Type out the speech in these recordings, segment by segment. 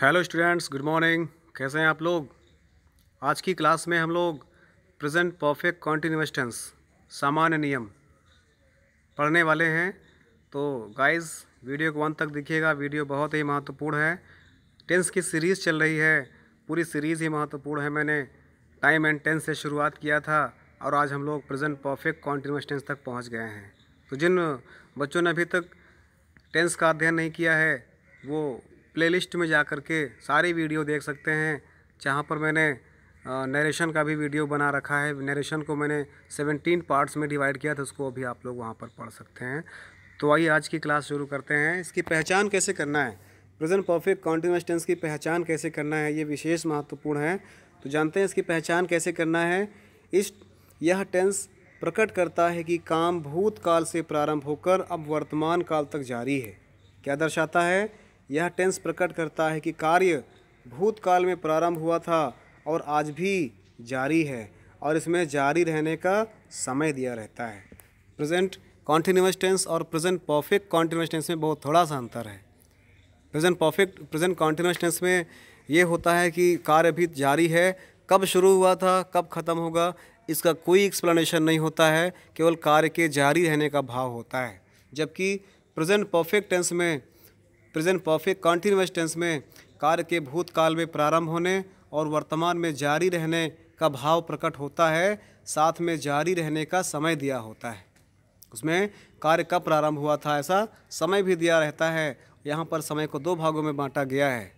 hello students good morning कैसे हैं आप लोग आज की क्लास में हम लोग प्रेजेंट परफेक्ट कॉन्टीन्यूस टेंस सामान्य नियम पढ़ने वाले हैं तो गाइस वीडियो को अंत तक देखिएगा वीडियो बहुत ही महत्वपूर्ण है टेंस की सीरीज़ चल रही है पूरी सीरीज़ ही महत्वपूर्ण है मैंने टाइम एंड टेंस से शुरुआत किया था और आज हम लोग प्रजेंट परफेक्ट कॉन्टीन्यूस टेंस तक पहुँच गए हैं तो जिन बच्चों ने अभी तक टेंस का अध्ययन नहीं किया है वो प्लेलिस्ट में जा कर के सारी वीडियो देख सकते हैं जहाँ पर मैंने नरेशन का भी वीडियो बना रखा है नरेशन को मैंने 17 पार्ट्स में डिवाइड किया था उसको अभी आप लोग वहाँ पर पढ़ सकते हैं तो आइए आज की क्लास शुरू करते हैं इसकी पहचान कैसे करना है प्रेजेंट परफेक्ट कॉन्टिन्यूस टेंस की पहचान कैसे करना है ये विशेष महत्वपूर्ण है तो जानते हैं इसकी पहचान कैसे करना है इस यह टेंस प्रकट करता है कि काम भूतकाल से प्रारंभ होकर अब वर्तमान काल तक जारी है क्या दर्शाता है यह टेंस प्रकट करता है कि कार्य भूतकाल में प्रारंभ हुआ था और आज भी जारी है और इसमें जारी रहने का समय दिया रहता है प्रेजेंट कॉन्टीन्यूस टेंस और प्रेजेंट परफेक्ट कॉन्टीन्यूस टेंस में बहुत थोड़ा सा अंतर है present perfect present continuous tense में ये होता है कि कार्य अभी जारी है कब शुरू हुआ था कब ख़त्म होगा इसका कोई एक्सप्लेनेशन नहीं होता है केवल कार्य के जारी रहने का भाव होता है जबकि प्रेजेंट परफेक्ट टेंस में प्रेजेंट परफेक्ट कॉन्टिन्यूस टेंस में कार्य के भूतकाल में प्रारंभ होने और वर्तमान में जारी रहने का भाव प्रकट होता है साथ में जारी रहने का समय दिया होता है उसमें कार्य कब प्रारंभ हुआ था ऐसा समय भी दिया रहता है यहाँ पर समय को दो भागों में बांटा गया है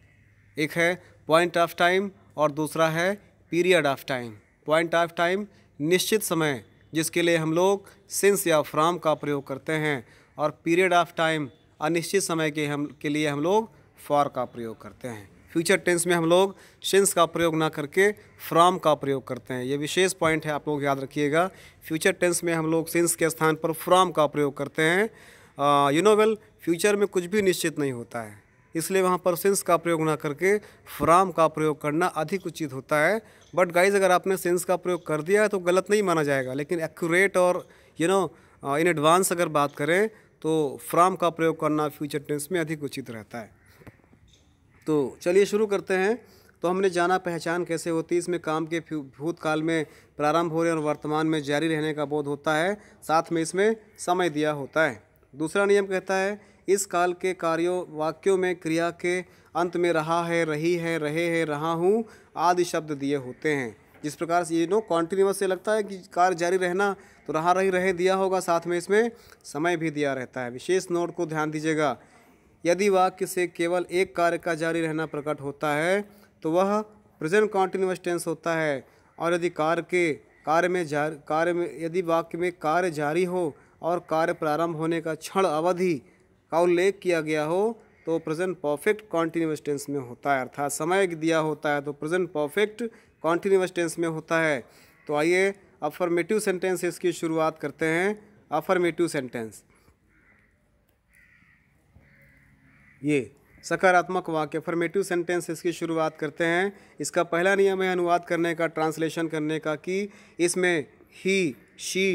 एक है पॉइंट ऑफ टाइम और दूसरा है period of time point of time निश्चित समय जिसके लिए हम लोग सिंस या फ्राम का प्रयोग करते हैं और पीरियड ऑफ टाइम अनिश्चित समय के हम के लिए हम लोग फॉर का प्रयोग करते हैं फ्यूचर टेंस में हम लोग सिंस का प्रयोग ना करके फ्रॉम का प्रयोग करते हैं ये विशेष पॉइंट है आप लोग याद रखिएगा फ्यूचर टेंस में हम लोग सिंस के स्थान पर फ्रॉम का प्रयोग करते हैं यू नो वेल फ्यूचर में कुछ भी निश्चित नहीं होता है इसलिए वहाँ पर सिंस का प्रयोग ना करके फ्राम का प्रयोग करना अधिक उचित होता है बट गाइज अगर आपने सिंस का प्रयोग कर दिया है तो गलत नहीं माना जाएगा लेकिन एक्यूरेट और यू नो इन एडवांस अगर बात करें तो फ्राम का प्रयोग करना फ्यूचर टेंस में अधिक उचित रहता है तो चलिए शुरू करते हैं तो हमने जाना पहचान कैसे होती है इसमें काम के भूतकाल में प्रारंभ हो रहे और वर्तमान में जारी रहने का बोध होता है साथ में इसमें समय दिया होता है दूसरा नियम कहता है इस काल के कार्यों वाक्यों में क्रिया के अंत में रहा है रही है रहे है रहा हूँ आदि शब्द दिए होते हैं जिस प्रकार से ये नो कॉन्टिन्यूस से लगता है कि कार्य जारी रहना तो रहा रही रहे दिया होगा साथ में इसमें समय भी दिया रहता है विशेष नोट को ध्यान दीजिएगा यदि वाक्य से केवल एक कार्य का जारी रहना प्रकट होता है तो वह प्रेजेंट कॉन्टिन्यूस टेंस होता है और यदि कार्य के कार्य में जा कार्य में यदि वाक्य में कार्य जारी हो और कार्य प्रारंभ होने का क्षण अवधि का उल्लेख किया गया हो तो प्रेजेंट परफेक्ट कॉन्टिन्यूस टेंस में होता है अर्थात समय दिया होता है तो प्रेजेंट परफेक्ट कॉन्टीन्यूस टेंस में होता है तो आइए अफर्मेटिव सेंटेंस इसकी शुरुआत करते हैं अफर्मेटिव सेंटेंस ये सकारात्मक वाक्य फॉर्मेटिव सेंटेंस इसकी शुरुआत करते हैं इसका पहला नियम है अनुवाद करने का ट्रांसलेशन करने का कि इसमें ही शी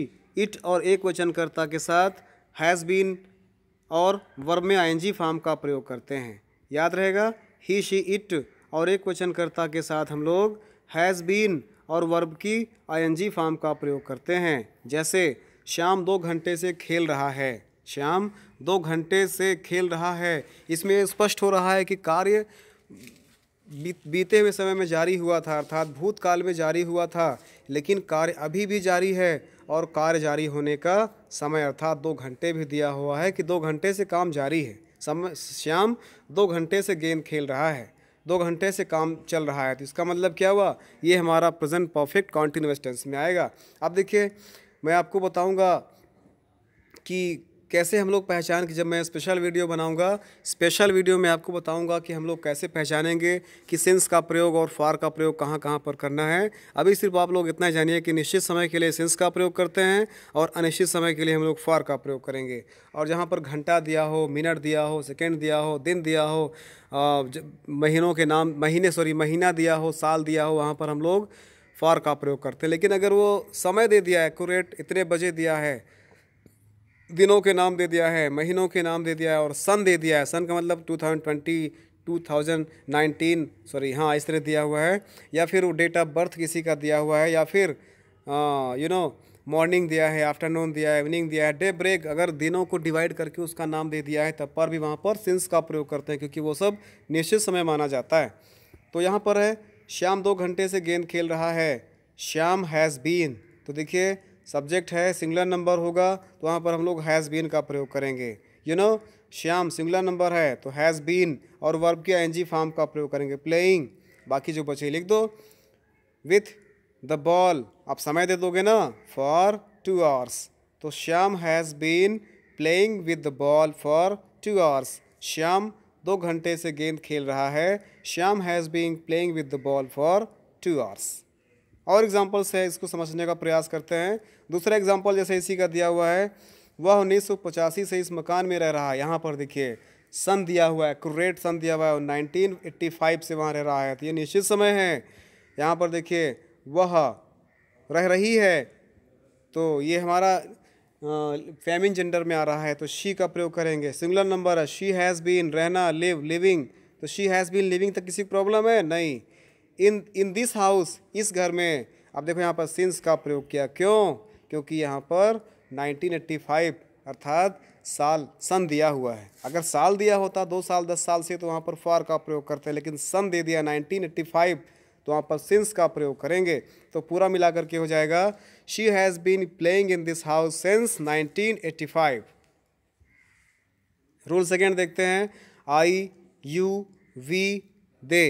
इट और एक वचनकर्ता के साथ हैज़ बीन और वर्ब में आई फॉर्म का प्रयोग करते हैं याद रहेगा ही शी इट और एक वचनकर्ता के साथ हम लोग हैज़ बीन और वर्ब की आईएनजी फॉर्म का प्रयोग करते हैं जैसे श्याम दो घंटे से खेल रहा है श्याम दो घंटे से खेल रहा है इसमें स्पष्ट हो रहा है कि कार्य बीते हुए समय में जारी हुआ था अर्थात भूतकाल में जारी हुआ था लेकिन कार्य अभी भी जारी है और कार्य जारी होने का समय अर्थात दो घंटे भी दिया हुआ है कि दो घंटे से काम जारी है समय श्याम दो घंटे से गेंद खेल रहा है दो घंटे से काम चल रहा है तो इसका मतलब क्या हुआ ये हमारा प्रेजेंट परफेक्ट कॉन्टिन्यूस टेंस में आएगा अब देखिए मैं आपको बताऊँगा कि कैसे हम लोग पहचान कि जब मैं स्पेशल वीडियो बनाऊंगा स्पेशल वीडियो में आपको बताऊंगा कि हम लोग कैसे पहचानेंगे कि सेंस का प्रयोग और फार का प्रयोग कहाँ कहाँ पर करना है अभी सिर्फ आप लोग इतना जानिए कि निश्चित समय के लिए सेंस का प्रयोग करते हैं और अनिश्चित समय के लिए हम लोग फार का प्रयोग करेंगे और जहाँ पर घंटा दिया हो मिनट दिया हो सेकेंड दिया हो दिन दिया हो महीनों के नाम महीने सॉरी महीना दिया हो साल दिया हो वहाँ पर हम लोग फार का प्रयोग करते हैं लेकिन अगर वो समय दे दिया है एक्यूरेट इतने बजे दिया है दिनों के नाम दे दिया है महीनों के नाम दे दिया है और सन दे दिया है सन का मतलब टू थाउजेंड ट्वेंटी 2019 सॉरी हाँ इस तरह दिया हुआ है या फिर वो डेट ऑफ बर्थ किसी का दिया हुआ है या फिर यू नो मॉर्निंग दिया है आफ्टरनून दिया है इवनिंग दिया है डे ब्रेक अगर दिनों को डिवाइड करके उसका नाम दे दिया है तब पर भी वहाँ पर सिंस का प्रयोग करते हैं क्योंकि वो सब निश्चित समय माना जाता है तो यहाँ पर है श्याम दो घंटे से गेंद खेल रहा है श्याम हैज़ बीन तो देखिए सब्जेक्ट है सिंगुलर नंबर होगा तो वहाँ पर हम लोग हैज़ बीन का प्रयोग करेंगे you know Shyam singular number है तो हैज़ बीन और वर्ब के एन जी फॉर्म का प्रयोग करेंगे प्लेइंग बाकी जो बचे लिख दो विथ द बॉल आप समय दे दोगे ना फॉर टू आवर्स तो Shyam has been playing with the ball for two hours Shyam दो घंटे से गेंद खेल रहा है Shyam has been playing with the ball for two hours और एग्जाम्पल्स है इसको समझने का प्रयास करते हैं दूसरा एग्जाम्पल जैसे इसी का दिया हुआ है वह उन्नीस से इस मकान में रह रहा है यहाँ पर देखिए सन दिया हुआ है क्रेट सन दिया हुआ है और फाइव से वहाँ रह रहा है तो ये निश्चित समय है यहाँ पर देखिए वह रह रही है तो ये हमारा फेमिन जेंडर में आ रहा है तो शी का प्रयोग करेंगे सिंगुलर नंबर है शी हैज़ बीन रहना लिव लिविंग तो शी हैज़ बीन लिविंग तक किसी प्रॉब्लम है नहीं इन इन दिस हाउस इस घर में अब देखो यहाँ पर सिंस का प्रयोग किया क्यों क्योंकि यहाँ पर 1985 अर्थात साल सन दिया हुआ है अगर साल दिया होता दो साल दस साल से तो वहाँ पर फॉर का प्रयोग करते हैं लेकिन सन दे दिया 1985 तो वहाँ पर सिंस का प्रयोग करेंगे तो पूरा मिला करके हो जाएगा she has been playing in this house since 1985 rule second देखते हैं आई यू वी दे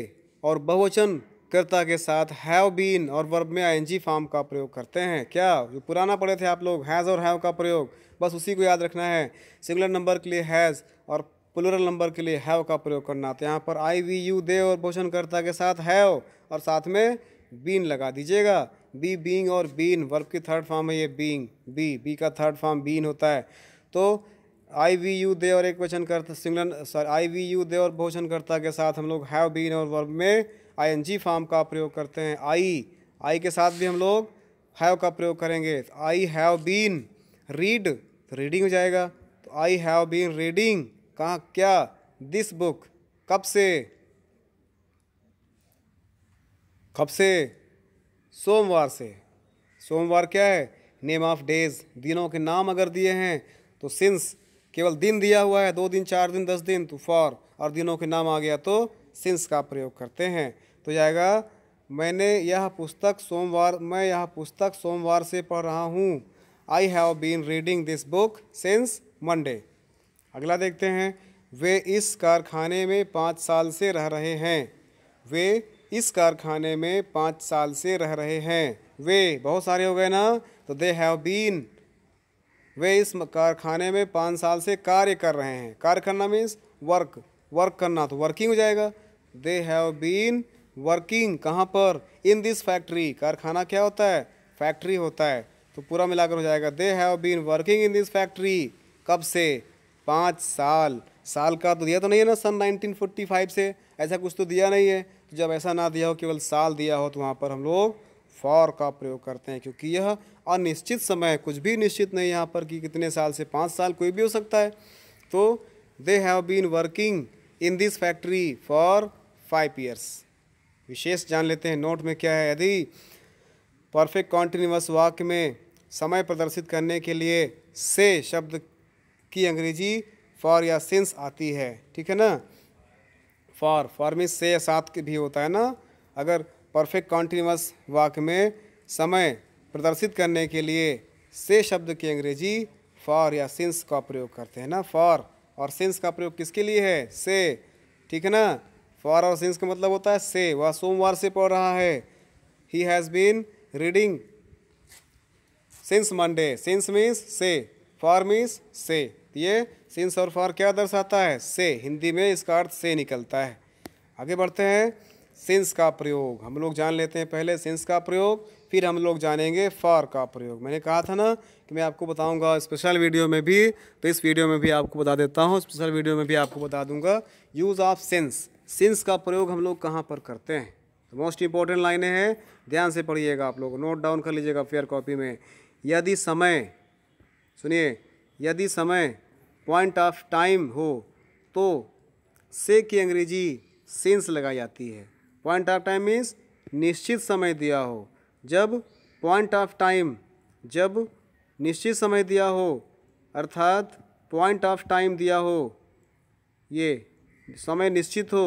और बहुवचन कर्ता के साथ हैव बीन और वर्ब में आईएनजी फॉर्म का प्रयोग करते हैं क्या जो पुराना पढ़े थे आप लोग हैज़ और हैव का प्रयोग बस उसी को याद रखना है सिंगुलर नंबर के लिए हैज़ और प्लूरल नंबर के लिए हैव का प्रयोग करना है तो यहाँ पर आई वी यू दे और भोषणकर्ता के साथ हैव और साथ में बीन लगा दीजिएगा बी बींग और बीन वर्ब की थर्ड फॉर्म है ये बींग बी बी का थर्ड फॉर्म बीन होता है तो आई वी यू दे और एक क्वेश्चन करता singular sorry I we you they और भोषणकर्ता के साथ हम लोग हैव बीन और वर्ब में आई फॉर्म का प्रयोग करते हैं आई आई के साथ भी हम लोग हैव का प्रयोग करेंगे आई हैव बीन रीड तो रीडिंग हो जाएगा तो आई हैव बीन रीडिंग कहाँ क्या दिस बुक कब से कब से सोमवार से सोमवार क्या है नेम ऑफ डेज दिनों के नाम अगर दिए हैं तो सिंस केवल दिन दिया हुआ है दो दिन चार दिन दस दिन तो फॉर और दिनों के नाम आ गया तो सिंस का प्रयोग करते हैं तो जाएगा मैंने यह पुस्तक सोमवार मैं यह पुस्तक सोमवार से पढ़ रहा हूँ I have been reading this book since Monday अगला देखते हैं वे इस कारखाने में पाँच साल से रह रहे हैं वे इस कारखाने में पाँच साल से रह रहे हैं वे बहुत सारे हो गए ना तो दे हैव बीन वे इस कारखाने में पाँच साल से कार्य कर रहे हैं कार्य करना मीन्स वर्क वर्क करना तो वर्किंग हो जाएगा दे हैव बीन वर्किंग कहाँ पर इन दिस फैक्ट्री कारखाना क्या होता है फैक्ट्री होता है तो पूरा मिलाकर हो जाएगा they have been working in this factory कब से पाँच साल साल का तो दिया तो नहीं है ना सन 1945 से ऐसा कुछ तो दिया नहीं है तो जब ऐसा ना दिया हो केवल साल दिया हो तो वहाँ पर हम लोग फॉर का प्रयोग करते हैं क्योंकि यह अनिश्चित समय कुछ भी निश्चित नहीं यहाँ पर कि कितने साल से पाँच साल कोई भी हो सकता है तो they have been working in this factory for five years विशेष जान लेते हैं नोट में क्या है यदि परफेक्ट कॉन्टिन्यूस वाक्य में समय प्रदर्शित करने के लिए से शब्द की अंग्रेजी फॉर या सिंस आती है ठीक है ना फॉर फॉर में से या साथ भी होता है ना अगर परफेक्ट कॉन्टिन्यूस वाक्य में समय प्रदर्शित करने के लिए से शब्द की अंग्रेजी फॉर या सिंस का प्रयोग करते हैं ना फॉर और सिंस का प्रयोग किसके लिए है से ठीक है ना फॉर और सिंस का मतलब होता है से वह सोमवार से पढ़ रहा है he has been reading since Monday since means से फॉर मीन्स से ये सिंस और फॉर क्या दर्शाता है से हिंदी में इसका अर्थ से निकलता है आगे बढ़ते हैं सिंस का प्रयोग हम लोग जान लेते हैं पहले सिंस का प्रयोग फिर हम लोग जानेंगे फॉर का प्रयोग मैंने कहा था ना कि मैं आपको बताऊंगा स्पेशल वीडियो में भी तो इस वीडियो में भी आपको बता देता हूँ स्पेशल वीडियो में भी आपको बता दूंगा यूज़ ऑफ सिंस सिंस का प्रयोग हम लोग कहाँ पर करते हैं तो मोस्ट इंपॉर्टेंट लाइनें हैं ध्यान से पढ़िएगा आप लोग नोट डाउन कर लीजिएगा फेयर कॉपी में यदि समय सुनिए यदि समय पॉइंट ऑफ टाइम हो तो से की अंग्रेजी सिंस लगाई जाती है पॉइंट ऑफ टाइम मीन्स निश्चित समय दिया हो जब पॉइंट ऑफ टाइम जब निश्चित समय दिया हो अर्थात पॉइंट ऑफ टाइम दिया हो ये समय निश्चित हो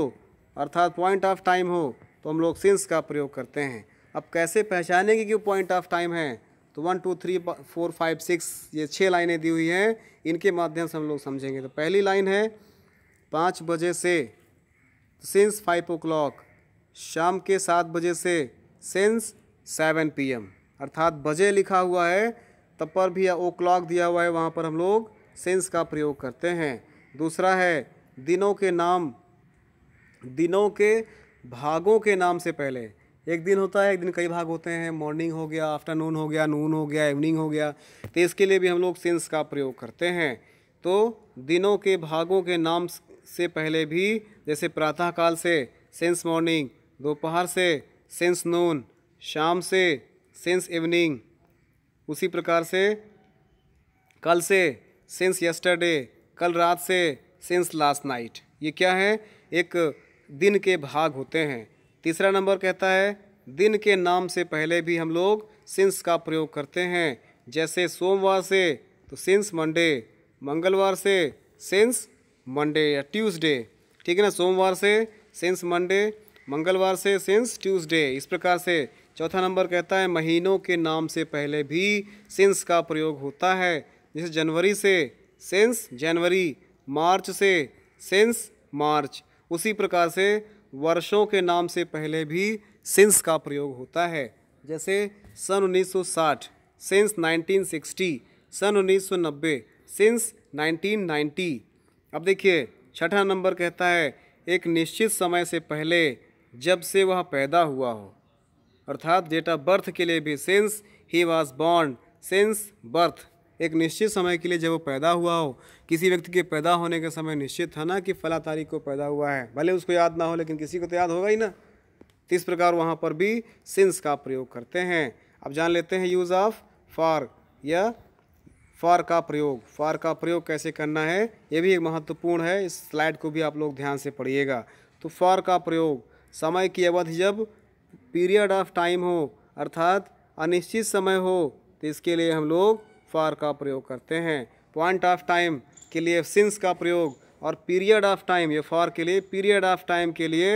अर्थात पॉइंट ऑफ टाइम हो तो हम लोग सिंस का प्रयोग करते हैं अब कैसे पहचानेंगे कि पॉइंट ऑफ टाइम है तो one two three four five six ये छः लाइनें दी हुई हैं इनके माध्यम से हम लोग समझेंगे तो पहली लाइन है पाँच बजे से सिंस फाइव ओ क्लॉक शाम के सात बजे से सिंस सेवन पी एम अर्थात बजे लिखा हुआ है तब पर भी ओ क्लॉक दिया हुआ है वहाँ पर हम लोग सिंस का प्रयोग करते हैं दूसरा है दिनों के नाम दिनों के भागों के नाम से पहले एक दिन होता है एक दिन कई भाग होते हैं मॉर्निंग हो गया आफ्टरनून हो गया नून हो गया इवनिंग हो गया तो इसके लिए भी हम लोग सेंस का प्रयोग करते हैं तो दिनों के भागों के नाम से पहले भी जैसे प्रातःकाल से सेंस मॉर्निंग दोपहर से सेंस नून शाम से सेंस इवनिंग उसी प्रकार से कल से सेंस यस्टरडे कल रात से सिंस लास्ट नाइट ये क्या है एक दिन के भाग होते हैं तीसरा नंबर कहता है दिन के नाम से पहले भी हम लोग सिंस का प्रयोग करते हैं जैसे सोमवार से तो सिंस मंडे मंगलवार से सिंस मंडे या ट्यूसडे ठीक है ना सोमवार से सिंस मंडे मंगलवार से सिंस ट्यूसडे इस प्रकार से चौथा नंबर कहता है महीनों के नाम से पहले भी सिंस का प्रयोग होता है जैसे जनवरी से सिंस जनवरी मार्च से सिंस मार्च उसी प्रकार से वर्षों के नाम से पहले भी सिंस का प्रयोग होता है जैसे सन 1960 सिंस 1960 सन 1990 सिंस 1990 अब देखिए छठा नंबर कहता है एक निश्चित समय से पहले जब से वह पैदा हुआ हो अर्थात डेट ऑफ बर्थ के लिए भी सिंस ही वॉज बॉन्ड सिंस बर्थ एक निश्चित समय के लिए जब वो पैदा हुआ हो किसी व्यक्ति के पैदा होने के समय निश्चित था ना कि फला तारीख को पैदा हुआ है भले उसको याद ना हो लेकिन किसी को तो याद होगा ही ना तो इस प्रकार वहाँ पर भी सिंस का प्रयोग करते हैं अब जान लेते हैं यूज़ ऑफ फार या फार का प्रयोग फार का प्रयोग कैसे करना है ये भी एक महत्वपूर्ण है इस स्लाइड को भी आप लोग ध्यान से पढ़िएगा तो फार का प्रयोग समय की अवधि जब पीरियड ऑफ टाइम हो अर्थात अनिश्चित समय हो तो इसके लिए हम लोग फॉर का प्रयोग करते हैं पॉइंट ऑफ टाइम के लिए सिंस का प्रयोग और पीरियड ऑफ टाइम ये फॉर के लिए पीरियड ऑफ टाइम के लिए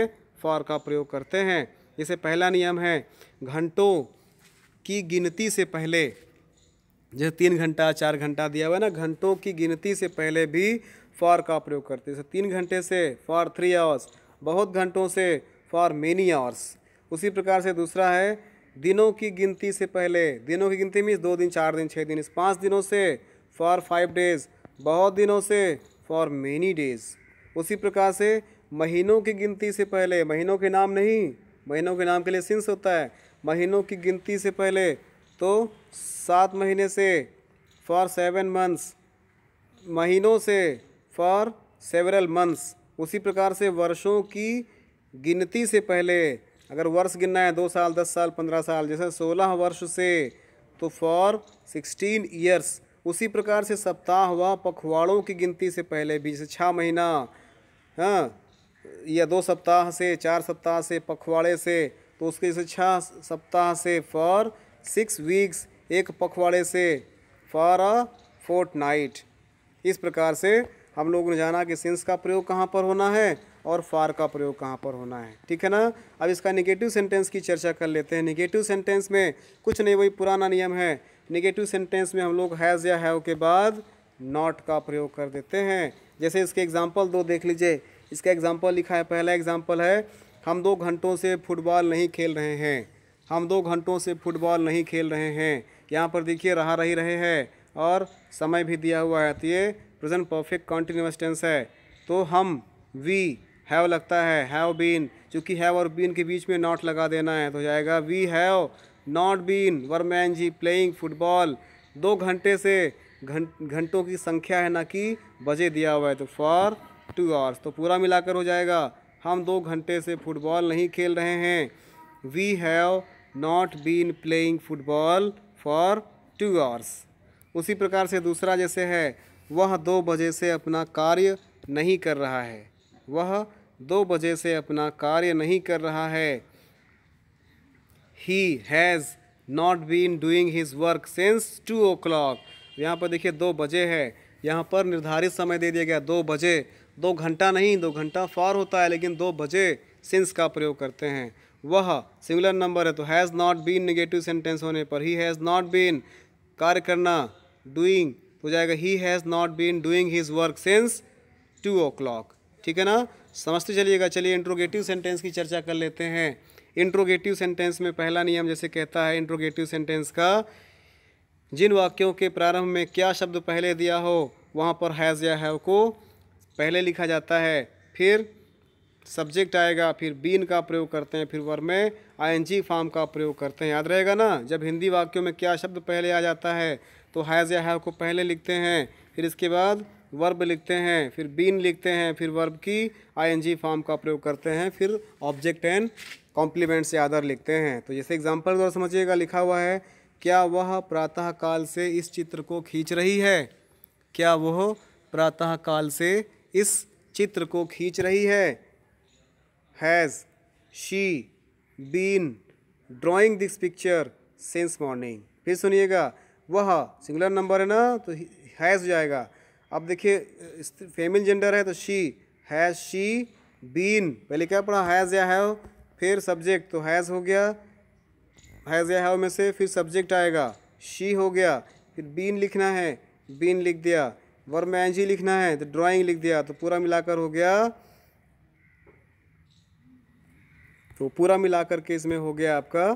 फॉर का प्रयोग करते हैं इसे पहला नियम है घंटों की गिनती से पहले जैसे तीन घंटा चार घंटा दिया हुआ है ना घंटों की गिनती से पहले भी फॉर का प्रयोग करते हैं जैसे तीन घंटे से फॉर थ्री आवर्स बहुत घंटों से फॉर मेनी आवर्स उसी प्रकार से दूसरा है दिनों की गिनती से पहले दिनों की गिनती मीन्स दो दिन चार दिन छः दिन इस पाँच दिनों से फॉर फाइव डेज बहुत दिनों से फॉर मेनी डेज उसी प्रकार से महीनों की गिनती से पहले महीनों के नाम नहीं महीनों के नाम के लिए सिंस होता है महीनों की गिनती से पहले तो सात महीने से फॉर सेवन मंथ्स महीनों से फॉर सेवरल मंथ्स उसी प्रकार से वर्षों की गिनती से पहले अगर वर्ष गिनना है दो साल दस साल पंद्रह साल जैसे सोलह वर्ष से तो फॉर सिक्सटीन ईयर्स उसी प्रकार से सप्ताह व पखवाड़ों की गिनती से पहले भी जैसे छः महीना हाँ या दो सप्ताह से चार सप्ताह से पखवाड़े से तो उसके जैसे छः सप्ताह से फॉर सिक्स वीक्स एक पखवाड़े से फॉर अ फोर्ट नाइट इस प्रकार से हम लोगों ने जाना कि सिंस का प्रयोग कहाँ पर होना है और फार का प्रयोग कहाँ पर होना है ठीक है ना अब इसका निगेटिव सेंटेंस की चर्चा कर लेते हैं निगेटिव सेंटेंस में कुछ नहीं वही पुराना नियम है निगेटिव सेंटेंस में हम लोग हैज़ या हैव के बाद नॉट का प्रयोग कर देते हैं जैसे इसके एग्जाम्पल दो देख लीजिए इसका एग्जाम्पल लिखा है पहला एग्जाम्पल है हम दो घंटों से फुटबॉल नहीं खेल रहे हैं हम दो घंटों से फुटबॉल नहीं खेल रहे हैं यहाँ पर देखिए रहा रही रहे हैं और समय भी दिया हुआ है तो ये प्रेजेंट परफेक्ट कॉन्टीन्यूस टेंस है तो हम वी हैव लगता है हैव बीन चूँकि हैव और बीन के बीच में नॉट लगा देना है तो जाएगा वी हैव नॉट बीन मैन जी प्लेइंग फुटबॉल दो घंटे से घंट घंटों की संख्या है ना कि बजे दिया हुआ है तो फॉर टू आवर्स तो पूरा मिलाकर हो जाएगा हम दो घंटे से फुटबॉल नहीं खेल रहे हैं we have not been playing football for two hours उसी प्रकार से दूसरा जैसे है वह दो बजे से अपना कार्य नहीं कर रहा है वह दो बजे से अपना कार्य नहीं कर रहा है he has not been doing his work since two o'clock यहाँ पर देखिए दो बजे है यहाँ पर निर्धारित समय दे दिया गया दो बजे दो घंटा नहीं दो घंटा फार होता है लेकिन दो बजे सिंस का प्रयोग करते हैं वह सिंगुलर नंबर है तो has not been negative sentence होने पर ही हैज़ नॉट बीन कार्य करना डूइंग हो जाएगा he has not been doing his work since two o'clock ठीक है ना समझते तो चलिएगा चलिए इंट्रोगेटिव सेंटेंस की चर्चा कर लेते हैं इंट्रोगेटिव सेंटेंस में पहला नियम जैसे कहता है इंट्रोगेटिव सेंटेंस का जिन वाक्यों के प्रारंभ में क्या शब्द पहले दिया हो वहाँ पर हैज़ या हैव को पहले लिखा जाता है फिर सब्जेक्ट आएगा फिर बीन का प्रयोग करते हैं फिर वर में आईएनजी फॉर्म का प्रयोग करते हैं याद रहेगा ना जब हिंदी वाक्यों में क्या शब्द पहले आ जाता है तो हैज़ या हैव को पहले लिखते हैं फिर इसके बाद वर्ब लिखते हैं फिर बीन लिखते हैं फिर वर्ब की आईएनजी फॉर्म का प्रयोग करते हैं फिर ऑब्जेक्ट एंड कॉम्प्लीमेंट से आदर लिखते हैं तो जैसे एग्जाम्पल द्वारा समझिएगा लिखा हुआ है क्या वह प्रातःकाल से इस चित्र को खींच रही है क्या वह प्रातःकाल से इस चित्र को खींच रही है has she been drawing this picture since morning फिर सुनिएगा वह सिंगुलर नंबर है ना तो हैज़ हो जाएगा अब देखिए फेमिल जेंडर है तो शी हैज़ शी बीन पहले क्या पढ़ा हैज़ या हैव फिर सब्जेक्ट तो हैज़ हो गया हैज़ या हैव में से फिर सब्जेक्ट आएगा शी हो गया फिर बीन लिखना है बीन लिख दिया वर्ब में एनजी लिखना है तो ड्राइंग लिख दिया तो पूरा मिलाकर हो गया तो पूरा मिलाकर के इसमें हो गया आपका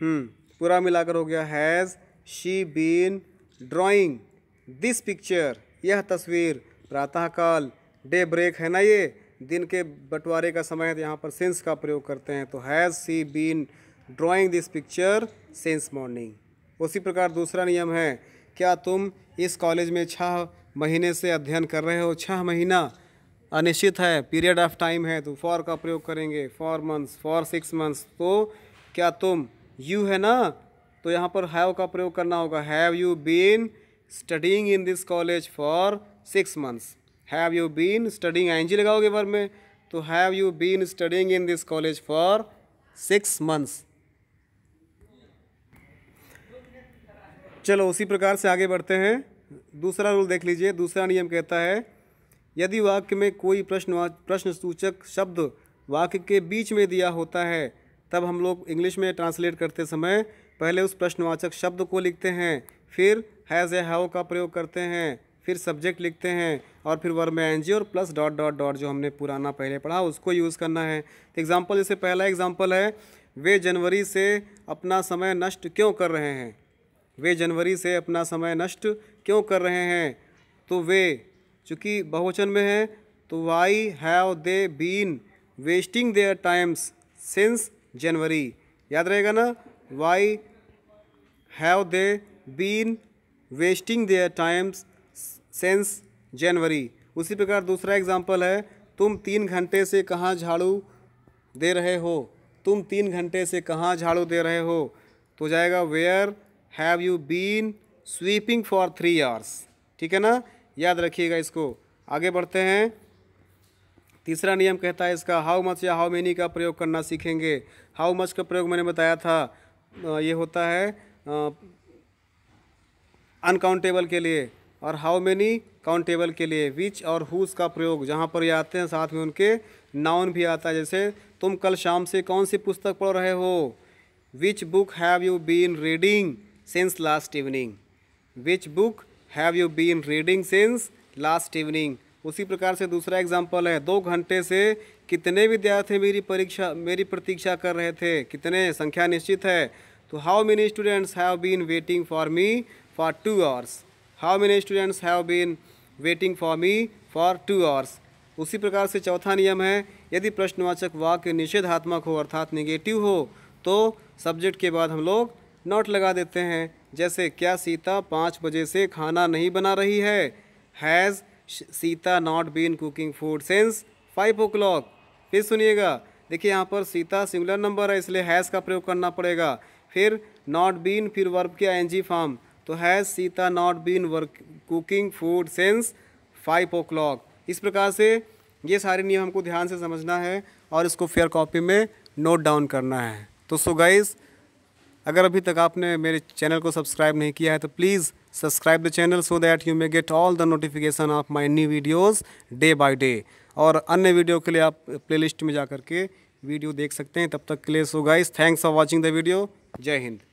हम्म, पूरा मिलाकर हो गया has she been drawing this picture यह तस्वीर प्रातःकाल डे ब्रेक है ना ये दिन के बंटवारे का समय है तो यहाँ पर सेंस का प्रयोग करते हैं तो has she been drawing this picture since morning उसी प्रकार दूसरा नियम है क्या तुम इस कॉलेज में छः महीने से अध्ययन कर रहे हो छः महीना अनिश्चित है पीरियड ऑफ टाइम है तो फॉर का प्रयोग करेंगे for months for six months तो क्या तुम यू है ना तो यहाँ पर हैव का प्रयोग करना होगा have you been studying in this college for six months have you been studying I NG लगाओगे वर्ब में तो have you been studying in this college for six months चलो उसी प्रकार से आगे बढ़ते हैं दूसरा रूल देख लीजिए दूसरा नियम कहता है यदि वाक्य में कोई प्रश्न प्रश्न सूचक शब्द वाक्य के बीच में दिया होता है तब हम लोग इंग्लिश में ट्रांसलेट करते समय पहले उस प्रश्नवाचक शब्द को लिखते हैं फिर हैज़ ए हैव का प्रयोग करते हैं फिर सब्जेक्ट लिखते हैं और फिर वर्ब में एनजी और प्लस डॉट डॉट डॉट जो हमने पुराना पहले पढ़ा उसको यूज़ करना है तो एग्ज़ाम्पल जैसे पहला एग्ज़ाम्पल है वे जनवरी से अपना समय नष्ट क्यों कर रहे हैं वे जनवरी से अपना समय नष्ट क्यों कर रहे हैं तो वे चूँकि बहुवचन में है तो why have they been wasting their times since January याद रहेगा ना why have they been wasting their times since January उसी प्रकार दूसरा एग्जाम्पल है तुम तीन घंटे से कहाँ झाड़ू दे रहे हो तुम तीन घंटे से कहाँ झाड़ू दे रहे हो तो जाएगा where have you been sweeping for three hours ठीक है ना याद रखिएगा इसको आगे बढ़ते हैं तीसरा नियम कहता है इसका हाउ मच या हाउ मेनी का प्रयोग करना सीखेंगे हाउ मच का प्रयोग मैंने बताया था ये होता है अनकाउंटेबल के लिए और हाउ मैनी काउंटेबल के लिए विच और हुज का प्रयोग जहाँ पर ये आते हैं साथ में उनके नाउन भी आता है जैसे तुम कल शाम से कौन सी पुस्तक पढ़ रहे हो which book have you been reading since last evening which book have you been reading since last evening उसी प्रकार से दूसरा एग्जाम्पल है दो घंटे से कितने विद्यार्थी मेरी परीक्षा मेरी प्रतीक्षा कर रहे थे कितने संख्या निश्चित है तो how many students have been waiting for me for two hours how many students have been waiting for me for two hours उसी प्रकार से चौथा नियम है यदि प्रश्नवाचक वाक्य निषेधात्मक हो अर्थात निगेटिव हो तो सब्जेक्ट के बाद हम लोग नोट लगा देते हैं जैसे क्या सीता पाँच बजे से खाना नहीं बना रही है has Sita not been cooking food since five o'clock फिर सुनिएगा देखिए यहाँ पर सीता सिंगुलर नंबर है इसलिए हैज़ का प्रयोग करना पड़ेगा फिर नॉट बीन फिर वर्ब के आई फॉर्म तो has Sita not been work cooking food since five o'clock इस प्रकार से ये सारे नियम हमको ध्यान से समझना है और इसको फेयर कॉपी में नोट डाउन करना है तो सो गाइज़ अगर अभी तक आपने मेरे चैनल को सब्सक्राइब नहीं किया है तो please subscribe the channel so that you may get all the notification of my new videos day by day और अन्य वीडियो के लिए आप प्लेलिस्ट में जा कर के वीडियो देख सकते हैं तब तक के लिए so guys thanks for watching the video जय हिंद